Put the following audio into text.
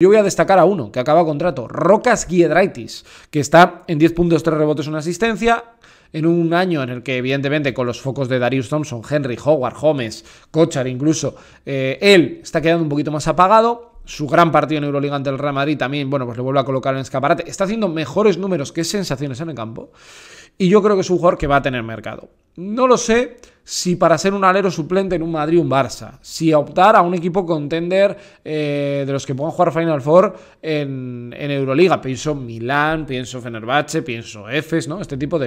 Yo voy a destacar a uno que acaba contrato, Rocas Giedraitis, que está en 10 puntos, 3 rebotes, una asistencia. En un año en el que, evidentemente, con los focos de Darius Thompson, Henry, Howard, Holmes, Kochar incluso, eh, él está quedando un poquito más apagado. Su gran partido en Euroliga ante el Real Madrid también, bueno, pues le vuelve a colocar en escaparate. Está haciendo mejores números que sensaciones en el campo. Y yo creo que es un jugador que va a tener mercado. No lo sé si para ser un alero suplente en un Madrid un Barça, si optar a un equipo contender eh, de los que puedan jugar Final Four en, en Euroliga. Pienso Milán, pienso Fenerbahce, pienso EFES, ¿no? Este tipo de